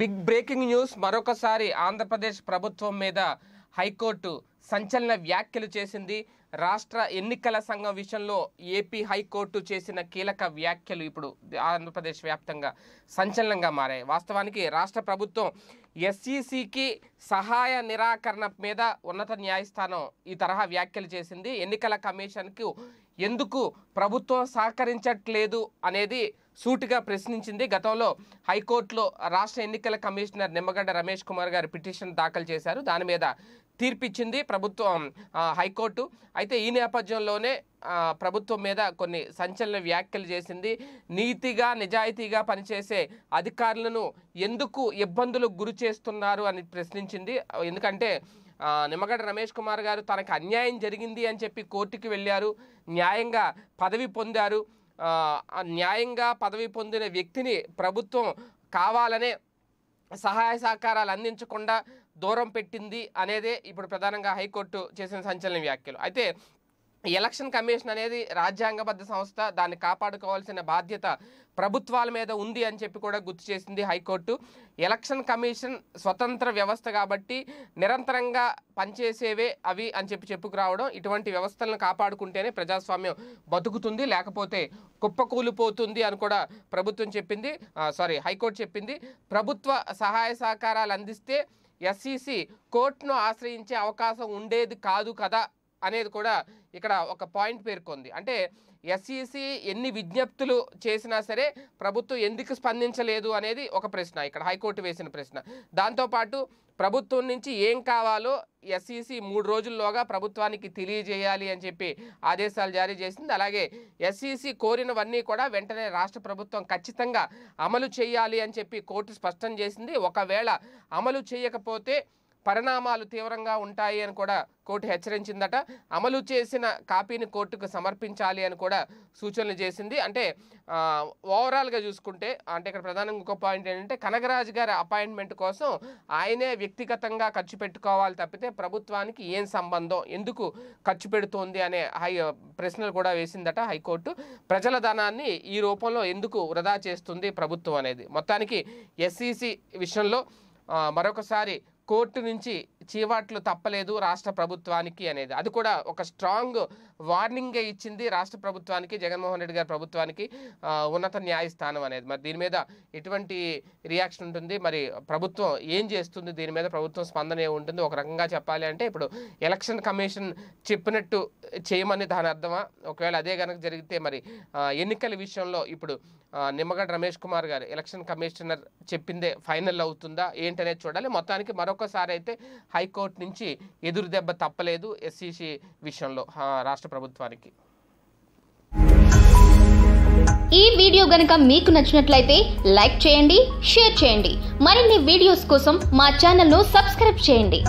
big breaking news మరొకసారి ఆంధ్రప్రదేశ్ ప్రభుత్వం మీద హైకోర్టు సంచలన వ్యాఖ్యలు చేసింది రాష్ట్ర ఎన్నికల సంఘం విషయంలో ఏపీ హైకోర్టు చేసిన కీలక వ్యాఖ్యలు ఇప్పుడు ఆంధ్రప్రదేశ్ వ్యాప్తంగా సంచలనంగా మారాయి వాస్తవానికి రాష్ట్ర ప్రభుత్వం ఎస్ఈసికి సహాయ నిరాకరణ మీద ఉన్నత న్యాయస్థానం ఈ తరహా వ్యాఖ్యలు చేసింది ఎన్నికల కమిషన్కు ఎందుకు ప్రభుత్వం సహకరించట్లేదు అనేది సూటిగా ప్రశ్నించింది గతంలో హైకోర్టులో రాష్ట్ర ఎన్నికల కమిషనర్ నిమ్మగడ్డ రమేష్ కుమార్ గారు పిటిషన్ దాఖలు చేశారు దాని మీద తీర్పిచ్చింది ప్రభుత్వం హైకోర్టు అయితే ఈ నేపథ్యంలోనే ప్రభుత్వం మీద కొన్ని సంచలన వ్యాఖ్యలు చేసింది నీతిగా నిజాయితీగా పనిచేసే అధికారులను ఎందుకు ఇబ్బందులకు గురి చేస్తున్నారు అని ప్రశ్నించింది ఎందుకంటే నిమ్మగడ్డ రమేష్ కుమార్ గారు తనకు అన్యాయం జరిగింది అని చెప్పి కోర్టుకి వెళ్ళారు న్యాయంగా పదవి పొందారు న్యాయంగా పదవి పొందిన వ్యక్తిని ప్రభుత్వం కావాలనే సహాయ సహకారాలు అందించకుండా దూరం పెట్టింది అనేదే ఇప్పుడు ప్రధానంగా హైకోర్టు చేసిన సంచలన వ్యాఖ్యలు అయితే ఎలక్షన్ కమిషన్ అనేది రాజ్యాంగబద్ధ సంస్థ దాన్ని కాపాడుకోవాల్సిన బాధ్యత ప్రభుత్వాల మీద ఉంది అని చెప్పి కూడా గుర్తు చేసింది హైకోర్టు ఎలక్షన్ కమిషన్ స్వతంత్ర వ్యవస్థ కాబట్టి నిరంతరంగా పనిచేసేవే అవి అని చెప్పి చెప్పుకురావడం ఇటువంటి వ్యవస్థలను కాపాడుకుంటేనే ప్రజాస్వామ్యం బతుకుతుంది లేకపోతే కుప్పకూలిపోతుంది అని కూడా ప్రభుత్వం చెప్పింది సారీ హైకోర్టు చెప్పింది ప్రభుత్వ సహాయ సహకారాలు అందిస్తే ఎస్సీసీ కోర్టును ఆశ్రయించే అవకాశం ఉండేది కాదు కదా అనేది కూడా ఇక్కడ ఒక పాయింట్ పేర్కొంది అంటే ఎస్ఈసి ఎన్ని విజ్ఞప్తులు చేసినా సరే ప్రభుత్వం ఎందుకు స్పందించలేదు అనేది ఒక ప్రశ్న ఇక్కడ హైకోర్టు వేసిన ప్రశ్న దాంతోపాటు ప్రభుత్వం నుంచి ఏం కావాలో ఎస్ఈసి మూడు రోజుల్లోగా ప్రభుత్వానికి తెలియజేయాలి అని చెప్పి ఆదేశాలు జారీ చేసింది అలాగే ఎస్ఈసి కోరినవన్నీ కూడా వెంటనే రాష్ట్ర ప్రభుత్వం ఖచ్చితంగా అమలు చేయాలి అని చెప్పి కోర్టు స్పష్టం చేసింది ఒకవేళ అమలు చేయకపోతే పరిణామాలు తీవ్రంగా ఉంటాయి అని కూడా కోర్టు హెచ్చరించిందట అమలు చేసిన కాపీని కోర్టుకు సమర్పించాలి అని కూడా సూచనలు చేసింది అంటే ఓవరాల్గా చూసుకుంటే అంటే ఇక్కడ ప్రధానంగా ఇంకో పాయింట్ ఏంటంటే కనకరాజ్ గారి అపాయింట్మెంట్ కోసం ఆయనే వ్యక్తిగతంగా ఖర్చు పెట్టుకోవాలి తప్పితే ప్రభుత్వానికి ఏం సంబంధం ఎందుకు ఖర్చు పెడుతోంది అనే హై ప్రశ్నలు కూడా వేసిందట హైకోర్టు ప్రజల ధనాన్ని ఈ రూపంలో ఎందుకు వృధా చేస్తుంది ప్రభుత్వం అనేది మొత్తానికి ఎస్ఈసి విషయంలో మరొకసారి కోర్టు నుంచి చీవాట్లు తప్పలేదు రాష్ట్ర ప్రభుత్వానికి అనేది అది కూడా ఒక స్ట్రాంగ్ వార్నింగే ఇచ్చింది రాష్ట్ర ప్రభుత్వానికి జగన్మోహన్ రెడ్డి గారి ప్రభుత్వానికి ఉన్నత న్యాయస్థానం అనేది మరి దీని మీద ఎటువంటి రియాక్షన్ ఉంటుంది మరి ప్రభుత్వం ఏం చేస్తుంది దీని మీద ప్రభుత్వం స్పందన ఉంటుంది ఒక రకంగా చెప్పాలి అంటే ఇప్పుడు ఎలక్షన్ కమిషన్ చెప్పినట్టు చేయమని దాని అర్థమా ఒకవేళ అదే కనుక జరిగితే మరి ఎన్నికల విషయంలో ఇప్పుడు నిమ్మగడ్డ రమేష్ కుమార్ గారు ఎలక్షన్ కమిషనర్ చెప్పిందే ఫైనల్ అవుతుందా ఏంటనేది చూడాలి మొత్తానికి మరొకసారి అయితే హైకోర్టు నుంచి ఎదురు దెబ్బ తప్పలేదు ఎస్సీసీ విషయంలో రాష్ట్ర ప్రభుత్వానికి ఈ వీడియో గనక మీకు నచ్చినట్లయితే లైక్ చేయండి షేర్ చేయండి మరిన్ని వీడియోస్ కోసం మా ఛానల్ను సబ్స్క్రైబ్ చేయండి